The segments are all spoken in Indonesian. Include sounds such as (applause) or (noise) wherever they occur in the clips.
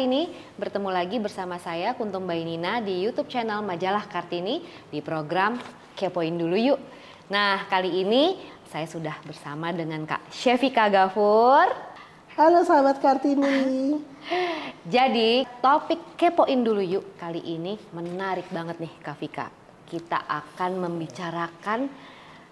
Kartini. Bertemu lagi bersama saya Kuntum Bainina di YouTube channel Majalah Kartini di program Kepoin Dulu Yuk. Nah, kali ini saya sudah bersama dengan Kak Shefika Gafur. Halo sahabat Kartini. (laughs) Jadi, topik Kepoin Dulu Yuk kali ini menarik banget nih Kak Fika. Kita akan membicarakan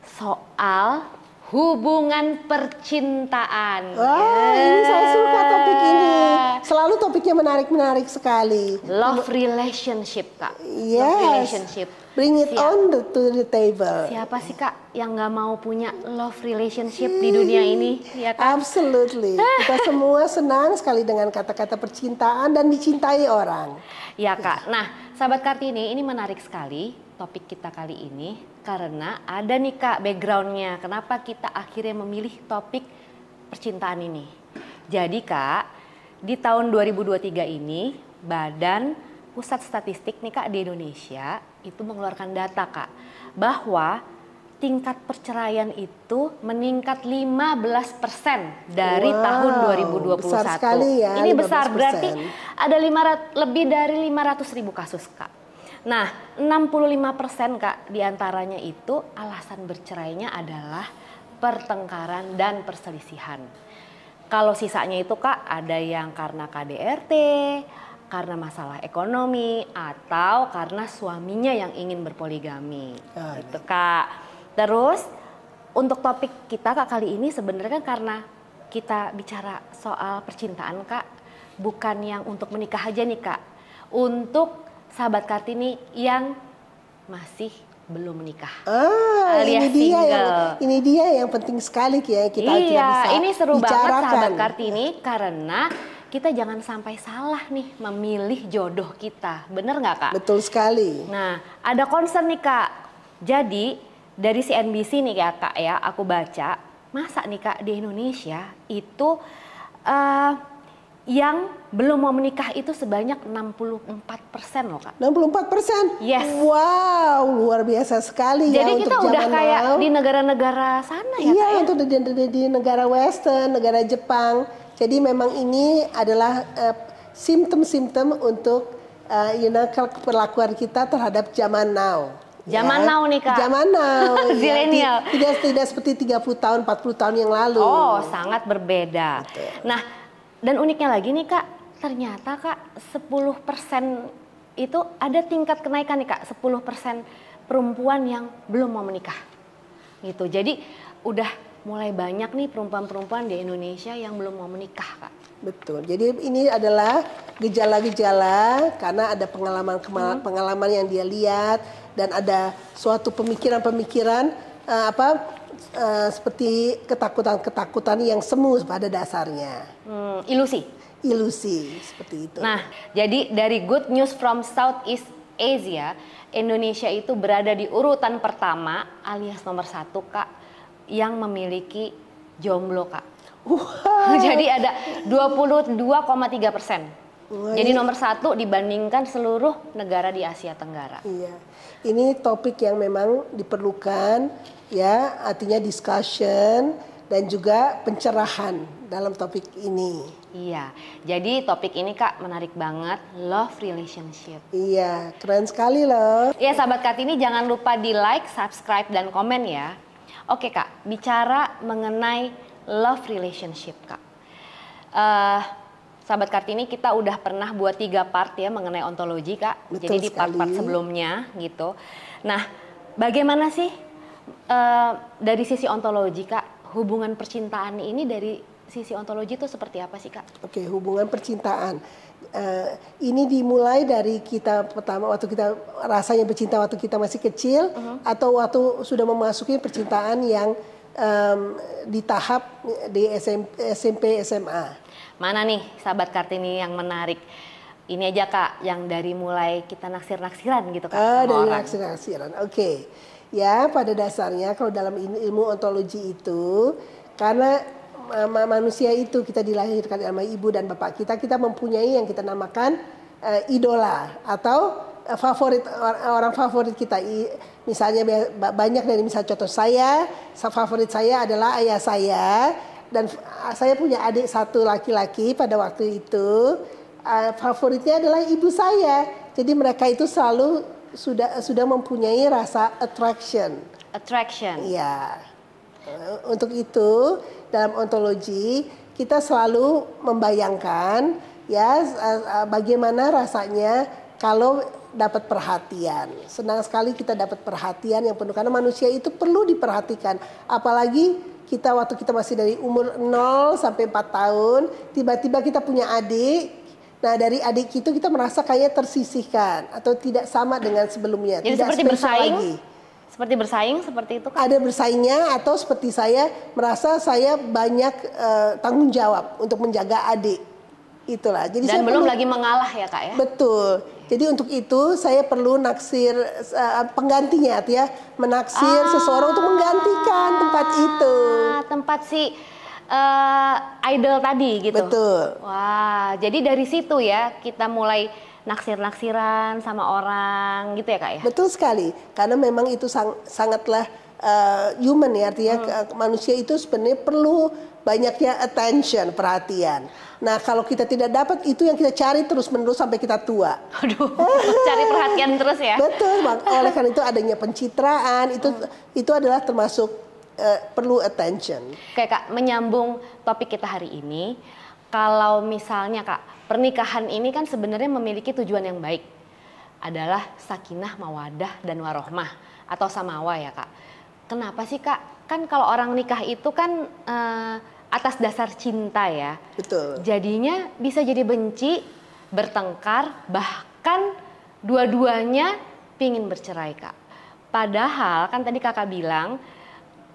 soal hubungan percintaan. Wah, yeah. ini saya suka topik ini. Ya. Selalu topiknya menarik-menarik sekali. Love relationship, Kak. Yes. Love relationship. Bring it Siap. on the, to the table. Siapa sih, Kak, yang nggak mau punya love relationship hmm. di dunia ini? Ya, Kak? Absolutely. (laughs) Kita semua senang sekali dengan kata-kata percintaan dan dicintai orang. Ya, Kak. Nah, sahabat Kartini, ini menarik sekali topik kita kali ini karena ada nih kak backgroundnya kenapa kita akhirnya memilih topik percintaan ini. Jadi kak di tahun 2023 ini Badan Pusat Statistik nih kak di Indonesia itu mengeluarkan data kak bahwa tingkat perceraian itu meningkat 15% dari wow, tahun 2021. Besar sekali ya, ini 15%. besar berarti ada 500 lebih dari 500 ribu kasus kak. Nah, 65% Kak diantaranya itu alasan bercerainya adalah pertengkaran dan perselisihan. Kalau sisanya itu Kak ada yang karena KDRT, karena masalah ekonomi atau karena suaminya yang ingin berpoligami. Ah, iya. gitu, Kak. Terus untuk topik kita Kak kali ini sebenarnya kan karena kita bicara soal percintaan Kak, bukan yang untuk menikah aja nih Kak. Untuk sahabat Kartini yang masih belum menikah. Ah, alias ini dia single. Yang, ini dia yang penting sekali ya kita iya, bisa ini seru bicarakan. banget sahabat Kartini karena kita jangan sampai salah nih memilih jodoh kita. Bener nggak kak? Betul sekali. Nah ada concern nih kak. Jadi dari CNBC nih ya kak ya aku baca. Masa nih kak di Indonesia itu uh, yang belum mau menikah itu sebanyak 64 persen loh kak. 64 persen? Yes. Wow, luar biasa sekali ya Jadi ya kita untuk udah kayak now. di negara-negara sana ya Iya, kak, ya? untuk ya? di, di, di negara Western, negara Jepang. Jadi memang ini adalah uh, simptom-simptom untuk uh, you know, perlakuan kita terhadap zaman now. Zaman ya. now nih kak. Zaman now. (laughs) Iya. Zilenial. Ya, tidak tidak seperti 30 tahun, 40 tahun yang lalu. Oh, sangat berbeda. Betul. Nah, dan uniknya lagi nih Kak, ternyata Kak 10% itu ada tingkat kenaikan nih Kak, 10% perempuan yang belum mau menikah. Gitu. Jadi udah mulai banyak nih perempuan-perempuan di Indonesia yang belum mau menikah, Kak. Betul. Jadi ini adalah gejala-gejala karena ada pengalaman-pengalaman hmm. pengalaman yang dia lihat dan ada suatu pemikiran-pemikiran uh, apa uh, seperti ketakutan-ketakutan yang semu pada dasarnya. Hmm, ilusi. Ilusi seperti itu. Nah, jadi dari good news from Southeast Asia, Indonesia itu berada di urutan pertama alias nomor satu kak yang memiliki jomblo kak. Wow. (laughs) Jadi ada 22,3 persen. Mulai. Jadi nomor satu dibandingkan seluruh negara di Asia Tenggara. Iya, ini topik yang memang diperlukan ya, artinya discussion dan juga pencerahan dalam topik ini. Iya, jadi topik ini kak menarik banget, love relationship. Iya, keren sekali loh. Iya sahabat Kak ini jangan lupa di like, subscribe, dan komen ya. Oke kak, bicara mengenai love relationship kak. Uh, Sahabat Kartini kita udah pernah buat tiga part ya mengenai ontologi Kak. Betul Jadi di part-part sebelumnya gitu. Nah, bagaimana sih uh, dari sisi ontologi Kak, hubungan percintaan ini dari sisi ontologi itu seperti apa sih Kak? Oke, hubungan percintaan. Uh, ini dimulai dari kita pertama waktu kita rasanya bercinta waktu kita masih kecil uh -huh. atau waktu sudah memasuki percintaan yang um, di tahap di SMP, SMP SMA. Mana nih sahabat Kartini yang menarik? Ini aja Kak, yang dari mulai kita naksir-naksiran gitu Kak Oh dari naksir-naksiran, oke. Okay. Ya, pada dasarnya kalau dalam ilmu ontologi itu, karena eh, manusia itu kita dilahirkan sama ibu dan bapak kita, kita mempunyai yang kita namakan uh, idola atau eh, favorit orang favorit kita. misalnya banyak dari misal contoh saya, favorit saya adalah ayah saya, dan ah, saya punya adik satu laki-laki pada waktu itu uh, favoritnya adalah ibu saya. Jadi mereka itu selalu sudah sudah mempunyai rasa attraction. Attraction. Ya, Untuk itu dalam ontologi kita selalu membayangkan ya eh, eh, bagaimana rasanya kalau dapat perhatian. Senang sekali kita dapat perhatian yang penuh karena manusia itu perlu diperhatikan, apalagi kita waktu kita masih dari umur 0 sampai 4 tahun, tiba-tiba kita punya adik. Nah, dari adik itu kita merasa kayaknya tersisihkan atau tidak sama dengan sebelumnya, Jadi tidak seperti bersaing. Lagi. Seperti bersaing seperti itu kan? Ada bersaingnya atau seperti saya merasa saya banyak uh, tanggung jawab untuk menjaga adik. Itulah. Jadi Dan saya belum perlu, lagi mengalah ya, Kak ya. Betul. Jadi untuk itu saya perlu naksir uh, penggantinya ya, menaksir ah, seseorang untuk menggantikan tempat itu. Ah, tempat si uh, idol tadi gitu. Betul. Wah, jadi dari situ ya kita mulai naksir-naksiran sama orang gitu ya Kak ya. Betul sekali. Karena memang itu sang sangatlah uh, human ya artinya hmm. manusia itu sebenarnya perlu banyaknya attention, perhatian. Nah, kalau kita tidak dapat itu yang kita cari terus-menerus sampai kita tua. Aduh, (laughs) cari perhatian terus ya. Betul, Bang. (laughs) Oleh karena itu adanya pencitraan itu hmm. itu adalah termasuk uh, perlu attention. Kayak Kak, menyambung topik kita hari ini, kalau misalnya Kak, pernikahan ini kan sebenarnya memiliki tujuan yang baik. Adalah sakinah, mawadah dan warohmah atau samawa ya, Kak. Kenapa sih, Kak? Kan kalau orang nikah itu kan uh, atas dasar cinta ya. Betul. Jadinya bisa jadi benci, bertengkar, bahkan dua-duanya pingin bercerai kak. Padahal kan tadi kakak bilang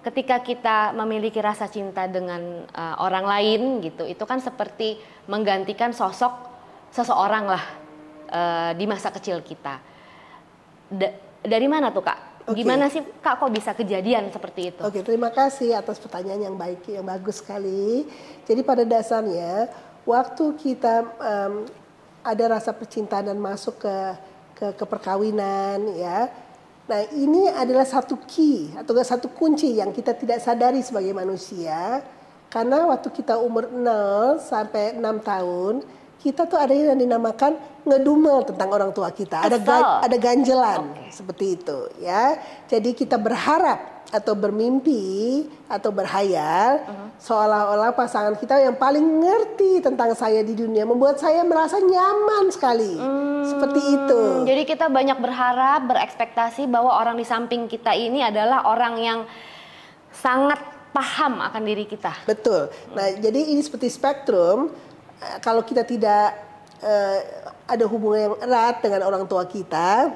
ketika kita memiliki rasa cinta dengan uh, orang lain gitu, itu kan seperti menggantikan sosok seseorang lah uh, di masa kecil kita. Da dari mana tuh kak Okay. Gimana sih Kak kok bisa kejadian seperti itu? Oke, okay, terima kasih atas pertanyaan yang baik, yang bagus sekali. Jadi pada dasarnya waktu kita um, ada rasa percintaan dan masuk ke ke, ke perkawinan ya. Nah, ini adalah satu key atau satu kunci yang kita tidak sadari sebagai manusia karena waktu kita umur 0 sampai 6 tahun kita tuh ada yang dinamakan ngedumel tentang orang tua kita. Ada ga, ada ganjelan okay. seperti itu ya. Jadi kita berharap atau bermimpi atau berhayal uh-huh. seolah-olah pasangan kita yang paling ngerti tentang saya di dunia membuat saya merasa nyaman sekali. Hmm, seperti itu. Jadi kita banyak berharap, berekspektasi bahwa orang di samping kita ini adalah orang yang sangat paham akan diri kita. Betul. Nah, hmm. jadi ini seperti spektrum kalau kita tidak uh, ada hubungan yang erat dengan orang tua kita,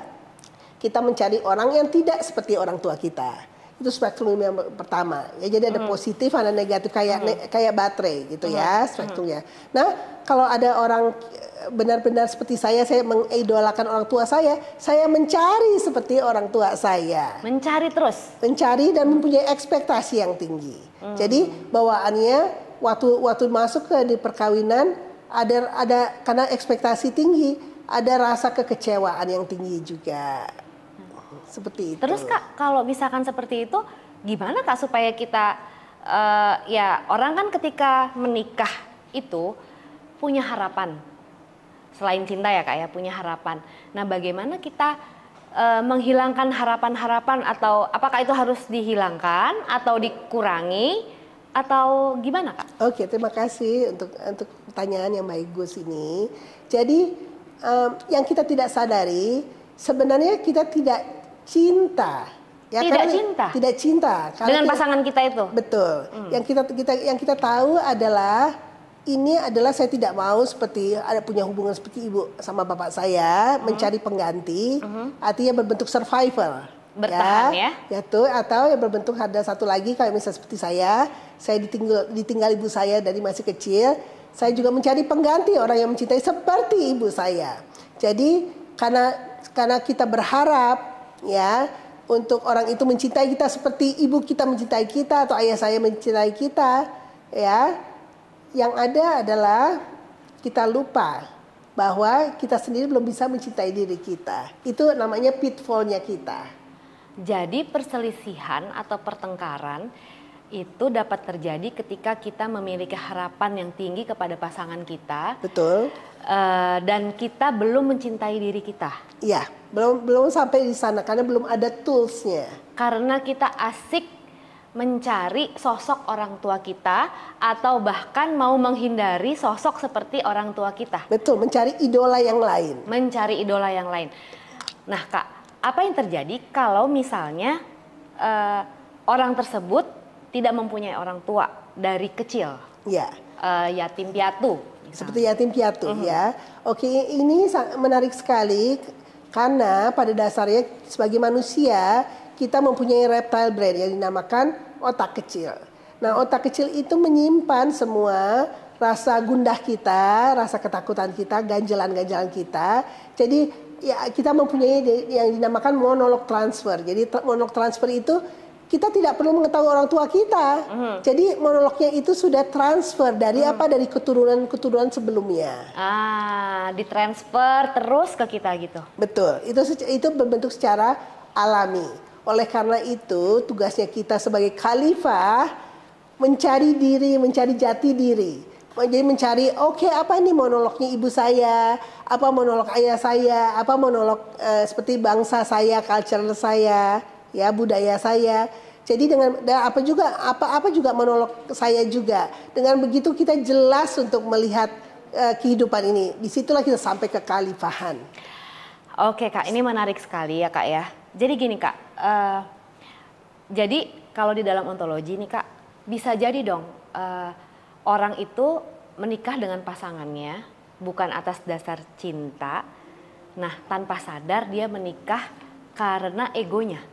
kita mencari orang yang tidak seperti orang tua kita. Itu spektrum yang pertama. Ya, jadi ada mm. positif, ada negatif kayak mm. ne, kayak baterai gitu mm. ya hmm. Hmm. spektrumnya. Nah, kalau ada orang eh, benar-benar seperti saya, saya mengidolakan orang tua saya, saya mencari seperti orang tua saya. Mencari terus. Mencari dan mempunyai ekspektasi yang tinggi. Hmm. Jadi bawaannya waktu waktu masuk ke di perkawinan ada ada karena ekspektasi tinggi ada rasa kekecewaan yang tinggi juga seperti itu. Terus kak kalau misalkan seperti itu gimana kak supaya kita uh, ya orang kan ketika menikah itu punya harapan selain cinta ya kak ya punya harapan. Nah bagaimana kita uh, menghilangkan harapan-harapan atau apakah itu harus dihilangkan atau dikurangi atau gimana kak? Oke okay, terima kasih untuk untuk pertanyaan yang baik Gus ini. Jadi um, yang kita tidak sadari sebenarnya kita tidak cinta. Ya, tidak cinta. Tidak cinta. Karena Dengan kita, pasangan kita itu. Betul. Hmm. Yang kita kita yang kita tahu adalah ini adalah saya tidak mau seperti ada punya hubungan seperti ibu sama bapak saya hmm. mencari pengganti, hmm. artinya berbentuk survival bertahan ya, ya. Jatuh ya atau yang berbentuk ada satu lagi kalau misalnya seperti saya, saya ditinggal ditinggal ibu saya dari masih kecil, saya juga mencari pengganti orang yang mencintai seperti ibu saya. Jadi karena karena kita berharap ya untuk orang itu mencintai kita seperti ibu kita mencintai kita atau ayah saya mencintai kita ya. Yang ada adalah kita lupa bahwa kita sendiri belum bisa mencintai diri kita. Itu namanya pitfallnya kita. Jadi perselisihan atau pertengkaran itu dapat terjadi ketika kita memiliki harapan yang tinggi kepada pasangan kita. Betul. Uh, dan kita belum mencintai diri kita. Iya, belum belum sampai di sana karena belum ada toolsnya. Karena kita asik mencari sosok orang tua kita atau bahkan mau menghindari sosok seperti orang tua kita. Betul, mencari idola yang lain. Mencari idola yang lain. Nah, Kak, apa yang terjadi kalau misalnya uh, orang tersebut tidak mempunyai orang tua dari kecil? Ya. Uh, yatim piatu. Seperti yatim piatu uh mhm. -huh. ya. Oke, ini menarik sekali karena pada dasarnya sebagai manusia kita mempunyai reptile brain yang dinamakan otak kecil. Nah, otak kecil itu menyimpan semua rasa gundah kita, rasa ketakutan kita, ganjalan-ganjalan kita. Jadi ya kita mempunyai yang dinamakan monolog transfer. Jadi monolog transfer itu kita tidak perlu mengetahui orang tua kita. Uh-huh. Jadi monolognya itu sudah transfer dari uh-huh. apa dari keturunan-keturunan sebelumnya. Ah, ditransfer terus ke kita gitu. Betul. Itu itu berbentuk secara alami. Oleh karena itu, tugasnya kita sebagai khalifah mencari diri, mencari jati diri jadi mencari oke okay, apa ini monolognya ibu saya apa monolog ayah saya apa monolog uh, seperti bangsa saya culture saya ya budaya saya jadi dengan apa juga apa-apa juga monolog saya juga. Dengan begitu kita jelas untuk melihat uh, kehidupan ini. Disitulah kita sampai ke kalifahan. Oke kak, ini menarik sekali ya kak ya. Jadi gini kak, uh, jadi kalau di dalam ontologi ini kak bisa jadi dong uh, orang itu menikah dengan pasangannya bukan atas dasar cinta. Nah, tanpa sadar dia menikah karena egonya.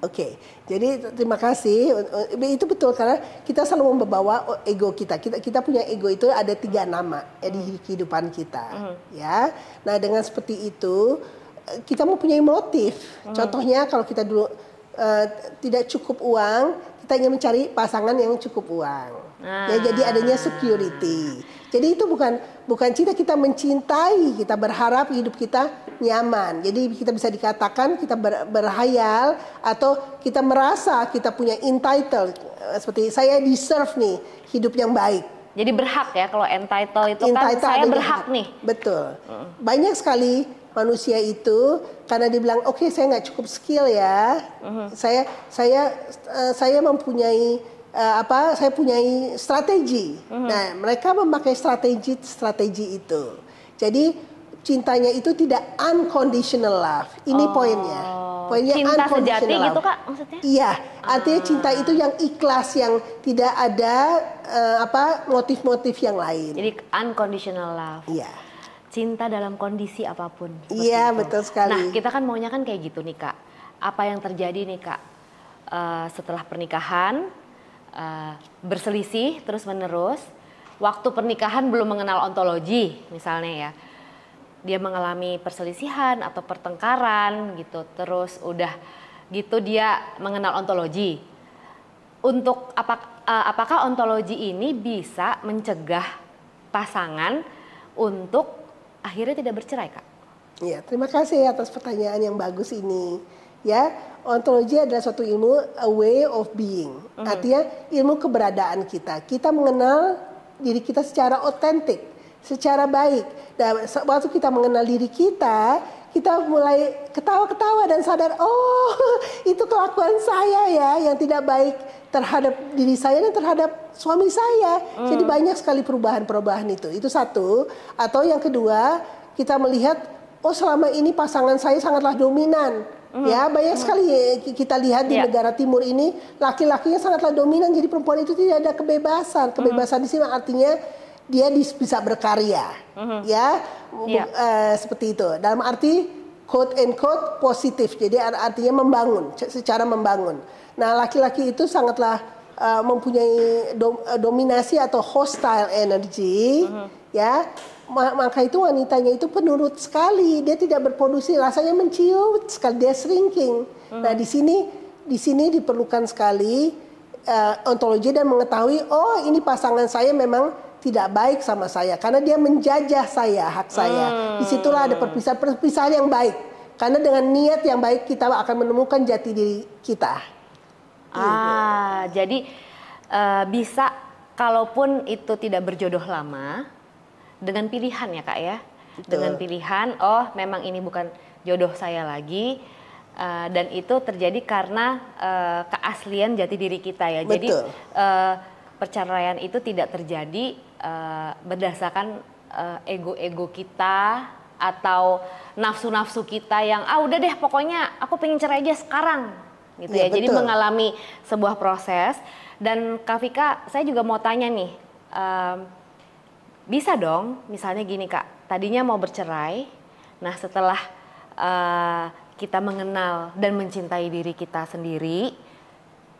Oke, okay. jadi terima kasih. Itu betul karena kita selalu membawa ego kita. Kita kita punya ego itu ada tiga nama ya, di hmm. kehidupan kita, mm. ya. Nah dengan seperti itu eh, kita mempunyai motif. Mm. Contohnya kalau kita dulu uh, tidak cukup uang, kita ingin mencari pasangan yang cukup uang Ya jadi ah. adanya security. Jadi itu bukan bukan cinta kita mencintai, kita berharap hidup kita nyaman. Jadi kita bisa dikatakan kita ber, berhayal atau kita merasa kita punya entitled eh, seperti saya deserve nih hidup yang baik. Jadi berhak ya kalau entitled itu kan entitled kan saya berhak nih. Betul. Hmm. Banyak sekali manusia itu karena dibilang oke okay, saya nggak cukup skill ya. -huh. Hmm. Saya saya eh, saya mempunyai uh, apa saya punyai strategi. Mm-hmm. Nah, mereka memakai strategi strategi itu. Jadi cintanya itu tidak unconditional love. Ini oh. poinnya. Poinnya cinta unconditional sejati love. gitu Kak maksudnya? Iya, ah. artinya cinta itu yang ikhlas yang tidak ada uh, apa motif-motif yang lain. Jadi unconditional love. Iya cinta dalam kondisi apapun. Iya betul sekali. Nah kita kan maunya kan kayak gitu nih kak. Apa yang terjadi nih kak uh, setelah pernikahan Eh, berselisih terus menerus waktu pernikahan belum mengenal ontologi misalnya ya dia mengalami perselisihan atau pertengkaran gitu terus udah gitu dia mengenal ontologi untuk apa, eh, apakah ontologi ini bisa mencegah pasangan untuk akhirnya tidak bercerai kak? Ya, terima kasih atas pertanyaan yang bagus ini ya ontologi adalah suatu ilmu a way of being mm. artinya ilmu keberadaan kita kita mengenal diri kita secara otentik secara baik dan waktu kita mengenal diri kita kita mulai ketawa-ketawa dan sadar oh (laughs) itu kelakuan saya ya yang tidak baik terhadap diri saya dan terhadap suami saya mm. jadi banyak sekali perubahan-perubahan itu itu satu atau yang kedua kita melihat oh selama ini pasangan saya sangatlah dominan Mm. Ya, uh-huh. banyak mm. sekali eh, kita lihat di yeah. negara timur ini laki-lakinya sangatlah dominan jadi perempuan itu tidak ada kebebasan. Uh-huh. Kebebasan mm. di sini artinya dia bisa berkarya. Mm. Ya, yeah. Ya. uh, seperti itu. Dalam arti quote and quote positif. Jadi artinya membangun, secara membangun. Nah, laki-laki itu sangatlah uh, mempunyai dom, eh, dominasi atau hostile energy, uh -huh. ya maka itu wanitanya itu penurut sekali dia tidak berproduksi rasanya menciut sekali dia shrinking hmm. nah di sini di sini diperlukan sekali uh, ontologi dan mengetahui oh ini pasangan saya memang tidak baik sama saya karena dia menjajah saya hak saya hmm. disitulah ada perpisahan perpisahan yang baik karena dengan niat yang baik kita akan menemukan jati diri kita ah jadi uh, bisa kalaupun itu tidak berjodoh lama dengan pilihan ya kak ya dengan pilihan oh memang ini bukan jodoh saya lagi uh, dan itu terjadi karena uh, keaslian jati diri kita ya Betul. jadi uh, eh, perceraian itu tidak terjadi uh, berdasarkan ego ego-ego kita atau nafsu-nafsu kita yang ah udah deh pokoknya aku pengen cerai aja sekarang gitu ya, ya. jadi mengalami sebuah proses dan Kafika, saya juga mau tanya nih Uh, bisa dong misalnya gini kak tadinya mau bercerai nah setelah uh, kita mengenal dan mencintai diri kita sendiri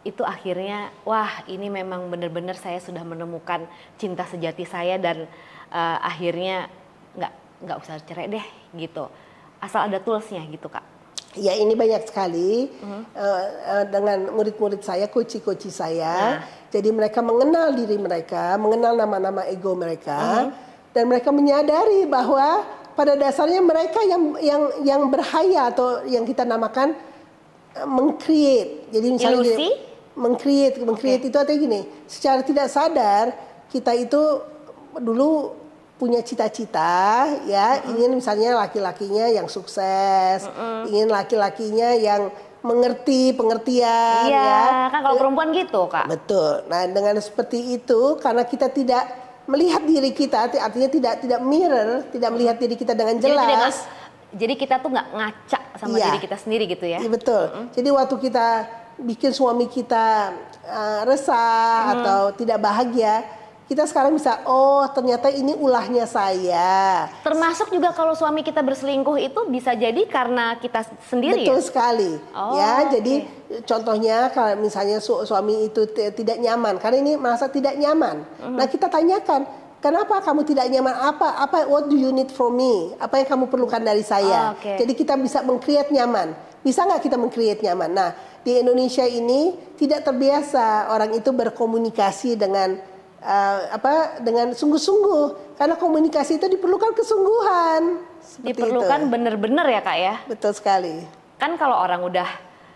itu akhirnya wah ini memang benar-benar saya sudah menemukan cinta sejati saya dan uh, akhirnya nggak nggak usah cerai deh gitu asal ada toolsnya gitu kak Ya ini banyak sekali uh-huh. uh, uh, dengan murid-murid saya, koci-koci saya. Uh-huh. Jadi mereka mengenal diri mereka, mengenal nama-nama ego mereka, uh-huh. dan mereka menyadari bahwa pada dasarnya mereka yang yang yang berhaya atau yang kita namakan uh, mengcreate. Jadi misalnya Ilusi? Gini, mengcreate, mengcreate okay. itu artinya gini, secara tidak sadar kita itu dulu punya cita-cita ya mm-hmm. ingin misalnya laki-lakinya yang sukses mm-hmm. ingin laki-lakinya yang mengerti pengertian iya, ya kan kalau perempuan gitu kak betul nah dengan seperti itu karena kita tidak melihat diri kita artinya tidak tidak mirror tidak melihat diri kita dengan jelas jadi, tidak, jadi kita tuh nggak ngaca sama iya. diri kita sendiri gitu ya iya, betul mm-hmm. jadi waktu kita bikin suami kita uh, resah mm-hmm. atau tidak bahagia kita sekarang bisa oh ternyata ini ulahnya saya. Termasuk juga kalau suami kita berselingkuh itu bisa jadi karena kita sendiri. Ya? Betul ya? sekali. Oh, ya, okay. jadi contohnya kalau misalnya su suami itu tidak nyaman karena ini merasa tidak nyaman. Mm -hmm. Nah, kita tanyakan, Kenapa kamu tidak nyaman? Apa apa what do you need from me? Apa yang kamu perlukan dari saya? Oh, okay. Jadi kita bisa mengkreat nyaman. Bisa nggak kita mengkreat nyaman? Nah, di Indonesia ini tidak terbiasa orang itu berkomunikasi dengan uh, apa dengan sungguh-sungguh karena komunikasi itu diperlukan kesungguhan. Diperlukan benar-benar ya kak ya. Betul sekali. Kan kalau orang udah,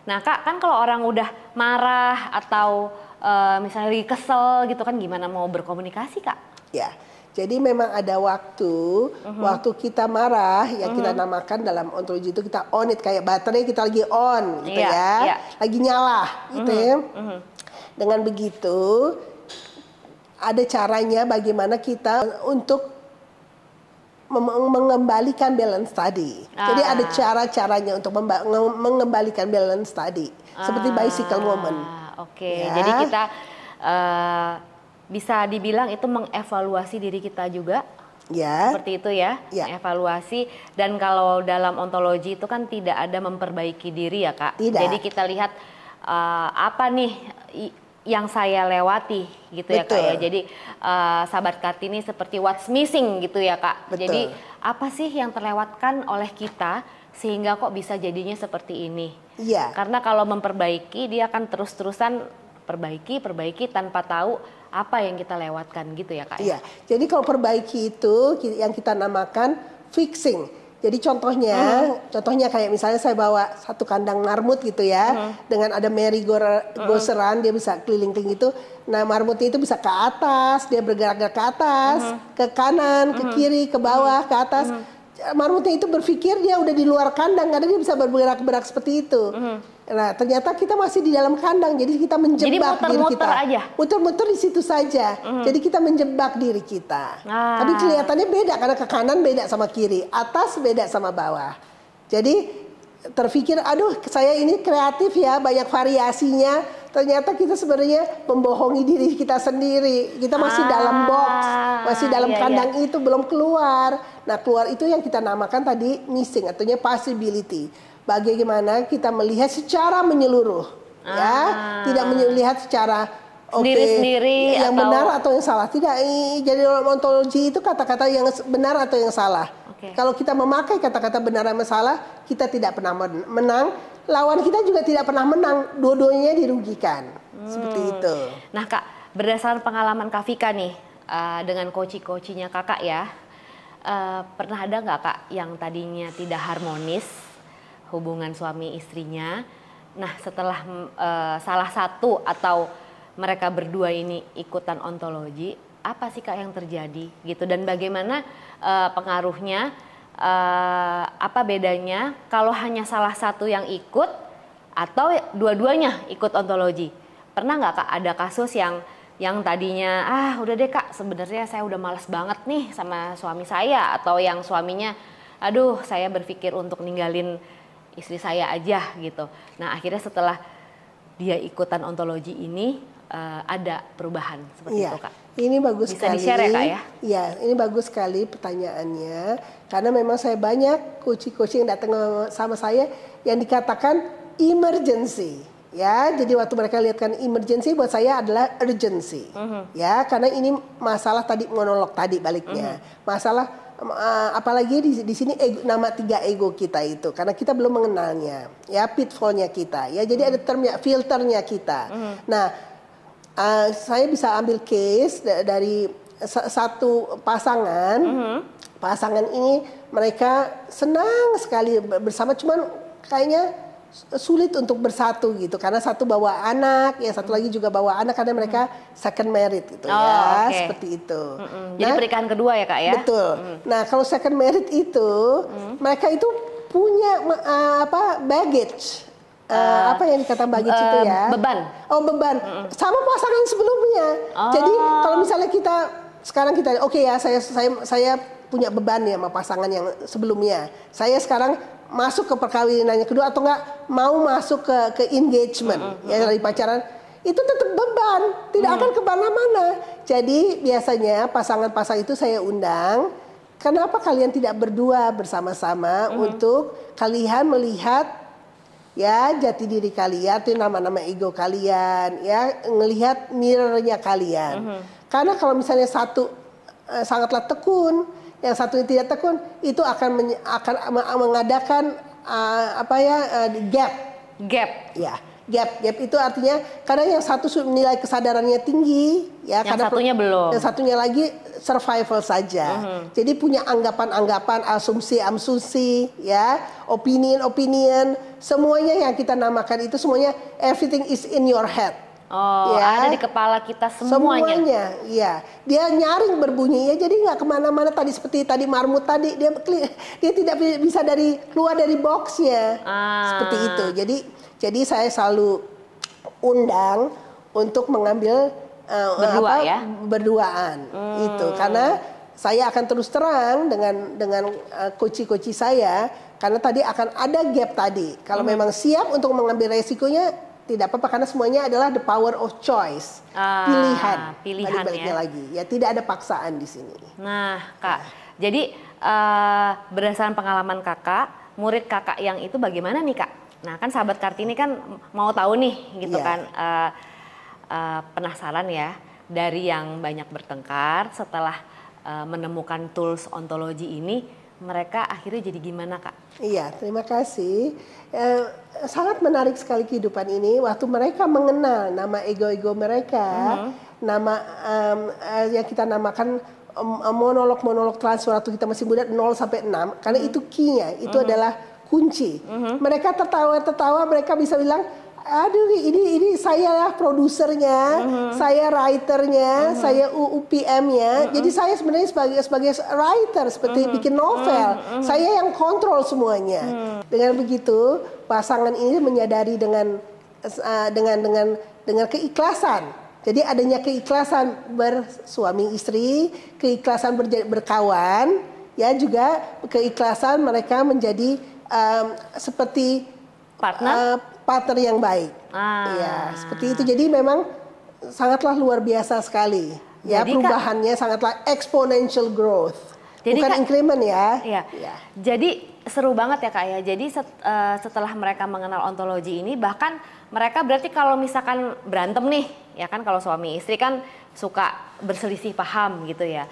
nah kak kan kalau orang udah marah atau uh, misalnya lagi kesel gitu kan gimana mau berkomunikasi kak? Ya. Jadi memang ada waktu, uh-huh. waktu kita marah ya uh-huh. kita mhm. namakan dalam ontologi itu kita on it kayak baterai kita lagi on gitu yeah, ya, yeah. lagi nyala gitu uh-huh. ya. Uh-huh. Dengan begitu ada caranya bagaimana kita untuk mengembalikan balance tadi. Ah. Jadi ada cara-caranya untuk mengembalikan balance tadi. Ah. Seperti bicycle woman. Oke, okay. ya. jadi kita uh, bisa dibilang itu mengevaluasi diri kita juga. Ya. Seperti itu ya, ya, evaluasi. Dan kalau dalam ontologi itu kan tidak ada memperbaiki diri ya kak. Tidak. Jadi kita lihat uh, apa nih yang saya lewati gitu Betul. ya kak ya. Jadi uh, sahabat kartini seperti what's missing gitu ya kak. Betul. Jadi apa sih yang terlewatkan oleh kita sehingga kok bisa jadinya seperti ini? Iya. Karena kalau memperbaiki dia akan terus-terusan perbaiki perbaiki tanpa tahu apa yang kita lewatkan gitu ya kak. Ya? Iya. Jadi kalau perbaiki itu yang kita namakan fixing jadi contohnya, -huh. Ah. contohnya kayak misalnya saya bawa satu kandang marmut gitu ya, -huh. Ah. dengan ada merry go hmm. dia bisa keliling-keliling itu. Nah marmutnya itu bisa ke atas, dia bergerak-gerak ke atas, -huh. Ah. ke kanan, -huh. ke kiri, ke bawah, -huh. ke atas. -huh marmutnya itu berpikir dia udah di luar kandang karena dia bisa bergerak-gerak seperti itu. Mm. Nah, ternyata kita masih di dalam kandang, jadi kita menjebak jadi diri kita. aja. Muter-muter di situ saja. Mm. Jadi kita menjebak diri kita. Ah. Tapi kelihatannya beda karena ke kanan beda sama kiri, atas beda sama bawah. Jadi terfikir, aduh saya ini kreatif ya banyak variasinya ternyata kita sebenarnya membohongi diri kita sendiri kita masih ah, dalam box masih dalam iya, iya. kandang iya. itu belum keluar nah keluar itu yang kita namakan tadi missing artinya possibility bagaimana kita melihat secara menyeluruh ya. ah. ya tidak melihat secara sendiri okay. sendiri yang atau... benar atau yang salah tidak jadi dalam ontologi itu kata-kata yang benar atau yang salah Okay. Kalau kita memakai kata-kata benar dan salah, kita tidak pernah menang. Lawan kita juga tidak pernah menang. Dua-duanya dirugikan. Hmm. Seperti itu. Nah kak, berdasarkan pengalaman Kak Fika nih uh, dengan koci-kocinya kakak ya, uh, pernah ada nggak kak yang tadinya tidak harmonis hubungan suami istrinya? Nah setelah uh, salah satu atau mereka berdua ini ikutan ontologi, apa sih kak yang terjadi gitu dan bagaimana uh, pengaruhnya uh, apa bedanya kalau hanya salah satu yang ikut atau dua-duanya ikut ontologi pernah nggak kak ada kasus yang yang tadinya ah udah deh kak sebenarnya saya udah males banget nih sama suami saya atau yang suaminya aduh saya berpikir untuk ninggalin istri saya aja gitu nah akhirnya setelah dia ikutan ontologi ini uh, ada perubahan seperti ya. itu kak ini bagus Bisa sekali. Bisa di-share ya kak ya? Iya, ini bagus sekali pertanyaannya. Karena memang saya banyak kucing-kucing datang sama saya yang dikatakan emergency. Ya, jadi waktu mereka lihatkan emergency buat saya adalah urgency. Uh mhm. -huh. Ya, karena ini masalah tadi monolog tadi baliknya. Uh mhm. -huh. Masalah eh, apalagi di, di sini ego, nama tiga ego kita itu karena kita belum mengenalnya. Ya, pitfallnya kita. Ya, jadi uh ada termnya filternya kita. Uh Nah, uh, saya bisa ambil case dari satu pasangan. Mm -hmm. Pasangan ini mereka senang sekali bersama, cuman kayaknya sulit untuk bersatu gitu karena satu bawa anak ya satu mm-hmm. lagi juga bawa anak karena mereka mm-hmm. second married gitu oh, ya okay. seperti itu mm -hmm. nah, jadi pernikahan kedua ya kak ya betul mm. nah kalau second married itu mm. mereka itu punya uh, apa baggage Uh, apa yang dikatakan Mbak Gici uh, itu eh, ya? Beban. Oh beban. Mm -mm. Sama pasangan sebelumnya. Oh. Jadi kalau misalnya kita sekarang kita oke okay ya saya saya saya punya beban ya sama pasangan yang sebelumnya. Saya sekarang masuk ke perkawinannya kedua atau enggak mau masuk ke ke engagement mm -mm. ya dari pacaran itu tetap beban, tidak mm. akan ke mana mana Jadi biasanya pasangan-pasangan itu saya undang, kenapa kalian tidak berdua bersama-sama mm. untuk kalian melihat ya jati diri kalian tuh nama-nama ego kalian ya ngelihat mirrornya kalian uh -huh. karena kalau misalnya satu eh, sangatlah tekun yang satu yang tidak tekun itu akan men, akan mengadakan uh, apa ya uh, gap gap ya gap gap itu artinya karena yang satu nilai kesadarannya tinggi ya yang kadang satunya belum yang satunya lagi survival saja. Uh mm-hmm. -huh. Jadi punya anggapan-anggapan, asumsi-asumsi, ya, opinion-opinion, semuanya yang kita namakan itu semuanya everything is in your head. Oh, ya. ada di kepala kita semuanya. Semuanya, iya. Dia nyaring berbunyi ya. jadi nggak kemana-mana. Tadi seperti tadi marmut tadi, dia dia tidak bisa dari keluar dari boxnya, ah. seperti itu. Jadi, jadi saya selalu undang untuk mengambil uh, berdua apa, ya berduaan hmm. itu karena saya akan terus terang dengan dengan eh, koci-koci uh, saya karena tadi akan ada gap tadi kalau hmm. memang siap untuk mengambil resikonya tidak apa-apa karena semuanya adalah the power of choice ah, pilihan pilihan baliknya ya. lagi ya tidak ada paksaan di sini nah kak nah. jadi uh, berdasarkan pengalaman kakak murid kakak yang itu bagaimana nih kak nah kan sahabat kartini kan mau tahu nih gitu yeah. kan uh, uh, penasaran ya dari yang banyak bertengkar setelah uh, menemukan tools ontologi ini mereka akhirnya jadi gimana kak? Iya terima kasih eh, sangat menarik sekali kehidupan ini waktu mereka mengenal nama ego-ego mereka mm -hmm. nama um, yang kita namakan monolog-monolog transfer waktu kita masih muda 0 sampai 6 karena mm -hmm. itu key itu mm -hmm. adalah kunci. Mm -hmm. Mereka tertawa-tertawa, mereka bisa bilang aduh ini ini saya lah ya produsernya, uh-huh. saya writernya, uh-huh. saya uupm nya Uh-huh. Jadi saya sebenarnya sebagai sebagai writer seperti uh-huh. bikin novel, uh-huh. uh-huh. saya yang kontrol semuanya. Uh-huh. Dengan begitu, pasangan ini menyadari dengan uh, dengan dengan dengan keikhlasan. Jadi adanya keikhlasan bersuami istri, keikhlasan ber, berkawan, ya juga keikhlasan mereka menjadi um, seperti partner uh, partner yang baik. Ah. Ya, seperti itu. Jadi memang sangatlah luar biasa sekali. Ya, perubahannya Kak, sangatlah exponential growth. Jadi Bukan Kak, increment ya. Iya. Ya. Jadi seru banget ya Kak ya. Jadi set, uh, setelah mereka mengenal ontologi ini bahkan mereka berarti kalau misalkan berantem nih, ya kan kalau suami istri kan suka berselisih paham gitu ya.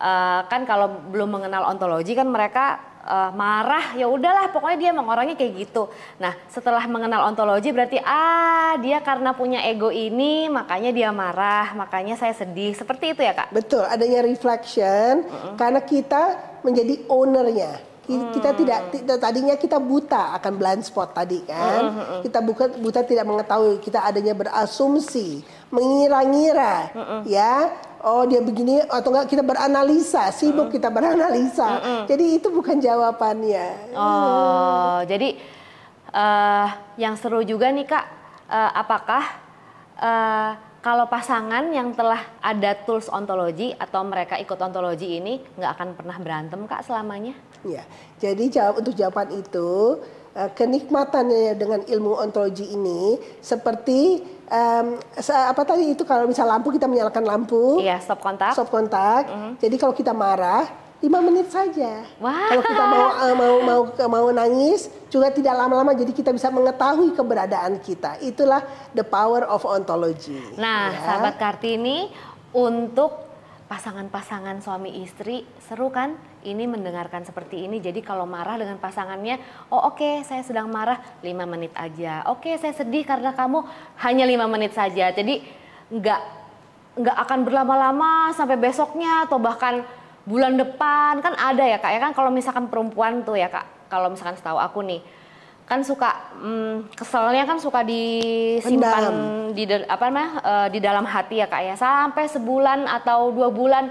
Uh, kan kalau belum mengenal ontologi kan mereka uh, marah ya udahlah pokoknya dia emang orangnya kayak gitu. Nah setelah mengenal ontologi berarti ah dia karena punya ego ini makanya dia marah makanya saya sedih seperti itu ya kak. Betul adanya reflection mm -hmm. karena kita menjadi ownernya mm. kita hmm. tidak tadinya kita buta akan blind spot tadi kan hmm, hmm, hmm. kita bukan buta tidak mengetahui kita adanya berasumsi mengira-ngira uh -uh. ya oh dia begini atau enggak kita beranalisa sibuk uh -uh. kita beranalisa uh -uh. jadi itu bukan jawabannya oh uh. jadi uh, yang seru juga nih kak uh, apakah uh, kalau pasangan yang telah ada tools ontologi atau mereka ikut ontologi ini nggak akan pernah berantem kak selamanya? Ya, jadi jawab untuk jawaban itu Eh, kenikmatannya ya dengan ilmu ontologi ini seperti um, apa tadi itu kalau misalnya lampu kita menyalakan lampu, iya, stop kontak, stop kontak. Mm -hmm. Jadi kalau kita marah lima menit saja. Wow. Kalau kita mau uh, mau mau mau nangis juga tidak lama-lama jadi kita bisa mengetahui keberadaan kita. Itulah the power of ontology. Nah, ya. sahabat Kartini untuk pasangan-pasangan suami istri seru kan ini mendengarkan seperti ini jadi kalau marah dengan pasangannya oh oke okay, saya sedang marah 5 menit aja oke okay, saya sedih karena kamu hanya 5 menit saja jadi nggak nggak akan berlama-lama sampai besoknya atau bahkan bulan depan kan ada ya kak ya kan kalau misalkan perempuan tuh ya kak kalau misalkan setahu aku nih kan suka hmm, keselnya kan suka disimpan di apa namanya eh, di dalam hati ya kak ya sampai sebulan atau dua bulan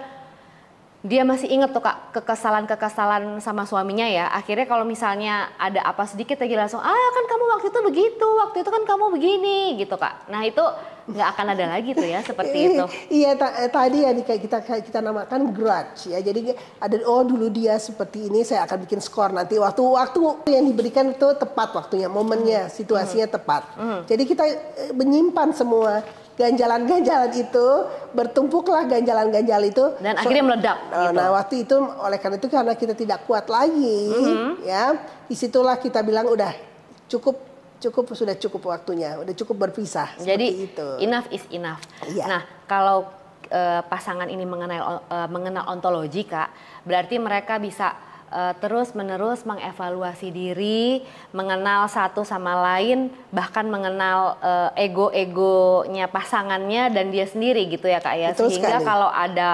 dia masih inget tuh kak kekesalan-kekesalan sama suaminya ya. Akhirnya kalau misalnya ada apa sedikit lagi langsung, ah kan kamu waktu itu begitu, waktu itu kan kamu begini gitu kak. Nah itu nggak akan ada lagi tuh ya seperti (laughs) itu. Iya eh, tadi ya kayak kita kayak kita namakan grudge ya. Jadi ada oh dulu dia seperti ini, saya akan bikin skor nanti waktu waktu yang diberikan itu tepat waktunya, momennya, hmm. situasinya tepat. Hmm. Jadi kita eh, menyimpan semua ganjalan-ganjalan itu bertumpuklah ganjalan ganjalan itu dan so, akhirnya meledak. Nah, gitu. nah waktu itu oleh karena itu karena kita tidak kuat lagi, mm -hmm. ya disitulah kita bilang udah cukup cukup sudah cukup waktunya, udah cukup berpisah. Jadi itu. enough is enough. Iya. Nah kalau uh, pasangan ini mengenal uh, mengenal ontologi kak, berarti mereka bisa uh, eh, terus menerus mengevaluasi diri, mengenal satu sama lain, bahkan mengenal uh, ego-egonya pasangannya dan dia sendiri gitu ya kak ya. Betul Sehingga sekali. kalau ada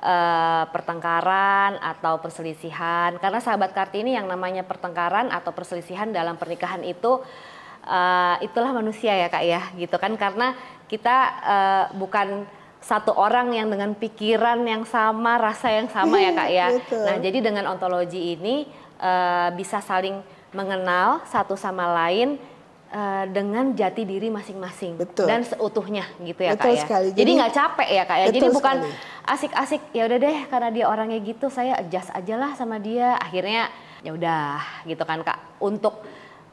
uh, pertengkaran atau perselisihan, karena sahabat kartini yang namanya pertengkaran atau perselisihan dalam pernikahan itu uh, itulah manusia ya kak ya gitu kan karena kita uh, bukan satu orang yang dengan pikiran yang sama, rasa yang sama ya kak ya. (laughs) Betul. Nah jadi dengan ontologi ini uh, bisa saling mengenal satu sama lain uh, dengan jati diri masing-masing dan seutuhnya gitu ya betul kak ya. sekali. ya. Jadi nggak capek ya kak ya. Jadi bukan asik-asik ya udah deh karena dia orangnya gitu saya adjust aja lah sama dia. Akhirnya ya udah gitu kan kak. Untuk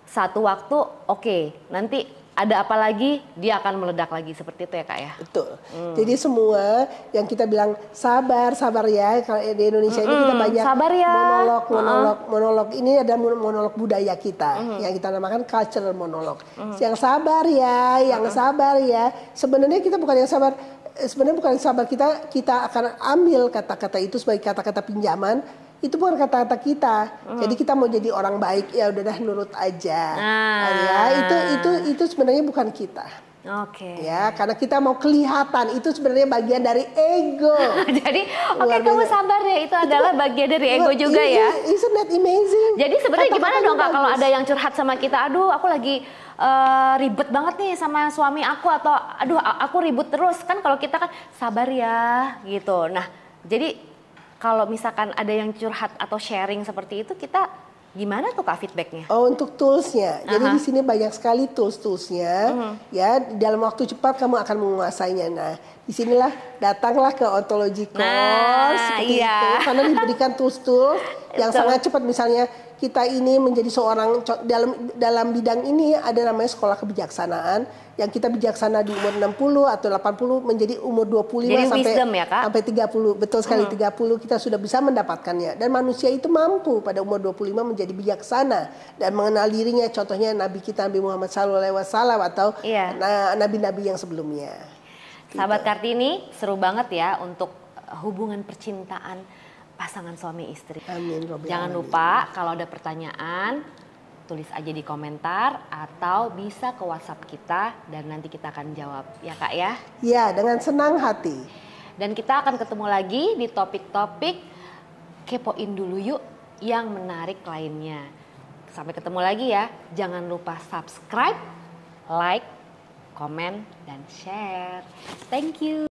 satu waktu oke okay, nanti ada apa lagi dia akan meledak lagi seperti itu ya kak ya betul hmm. jadi semua yang kita bilang sabar sabar ya kalau di Indonesia hmm, ini kita banyak sabar ya. monolog uh-uh. monolog uh -huh. monolog ini ada monolog budaya kita uh yang kita namakan cultural monolog uh yang sabar ya yang uh -huh. sabar ya sebenarnya kita bukan yang sabar eh, sebenarnya bukan sabar kita kita akan ambil kata-kata itu sebagai kata-kata pinjaman itu bukan kata-kata kita. Mm. Jadi kita mau jadi orang baik ya udah nurut aja. Ah. Ya, itu itu itu sebenarnya bukan kita. Oke. Okay. Ya, karena kita mau kelihatan itu sebenarnya bagian dari ego. (laughs) Jadi, oke okay, kamu sabar ya, itu, itu adalah bagian dari ego juga iya, ya. Isn't that amazing? Jadi sebenarnya gimana dong kak kalau ada yang curhat sama kita, aduh aku lagi uh, ribet banget nih sama suami aku atau aduh aku ribut terus kan kalau kita kan sabar ya gitu. Nah, jadi kalau misalkan ada yang curhat atau sharing seperti itu kita gimana tuh kak feedbacknya? Oh untuk toolsnya, uh-huh. jadi di sini banyak sekali tools toolsnya, uh-huh. Mhm. ya dalam waktu cepat kamu akan menguasainya. Nah disinilah datanglah ke ontologi course nah, seperti iya. itu, karena diberikan tools tools yang sangat cepat misalnya kita ini menjadi seorang dalam dalam bidang ini ada namanya sekolah kebijaksanaan yang kita bijaksana di umur 60 atau 80 menjadi umur 25 Jadi sampai wisdom ya, Kak? sampai 30. Betul sekali hmm. 30 kita sudah bisa mendapatkannya dan manusia itu mampu pada umur 25 menjadi bijaksana dan mengenal dirinya contohnya nabi kita Nabi Muhammad sallallahu alaihi wasallam atau iya. nabi nabi-nabi yang sebelumnya. Sahabat gitu. Kartini seru banget ya untuk hubungan percintaan pasangan suami istri. Amin. Jangan lupa kalau ada pertanyaan tulis aja di komentar atau bisa ke WhatsApp kita dan nanti kita akan jawab ya kak ya. Ya dengan senang hati. Dan kita akan ketemu lagi di topik-topik kepoin dulu yuk yang menarik lainnya. Sampai ketemu lagi ya. Jangan lupa subscribe, like, komen, dan share. Thank you.